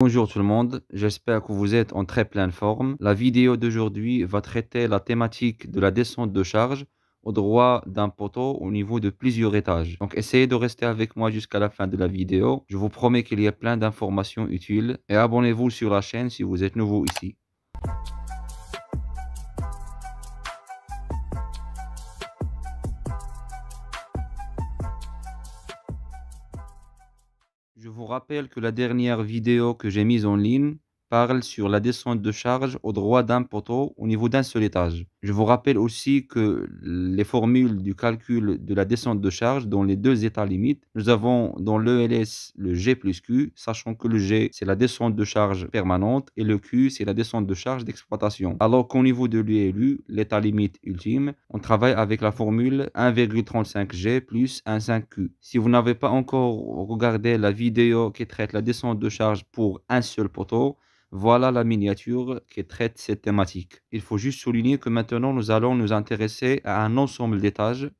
Bonjour tout le monde, j'espère que vous êtes en très pleine forme. La vidéo d'aujourd'hui va traiter la thématique de la descente de charge au droit d'un poteau au niveau de plusieurs étages. Donc essayez de rester avec moi jusqu'à la fin de la vidéo. Je vous promets qu'il y a plein d'informations utiles et abonnez-vous sur la chaîne si vous êtes nouveau ici. Je vous rappelle que la dernière vidéo que j'ai mise en ligne parle sur la descente de charge au droit d'un poteau au niveau d'un seul étage. Je vous rappelle aussi que les formules du calcul de la descente de charge dans les deux états limites, nous avons dans l'ELS le G plus Q, sachant que le G c'est la descente de charge permanente et le Q c'est la descente de charge d'exploitation. Alors qu'au niveau de l'ELU, l'état limite ultime, on travaille avec la formule 1,35G plus 1,5Q. Si vous n'avez pas encore regardé la vidéo qui traite la descente de charge pour un seul poteau, voilà la miniature qui traite cette thématique. Il faut juste souligner que maintenant nous allons nous intéresser à un ensemble d'étages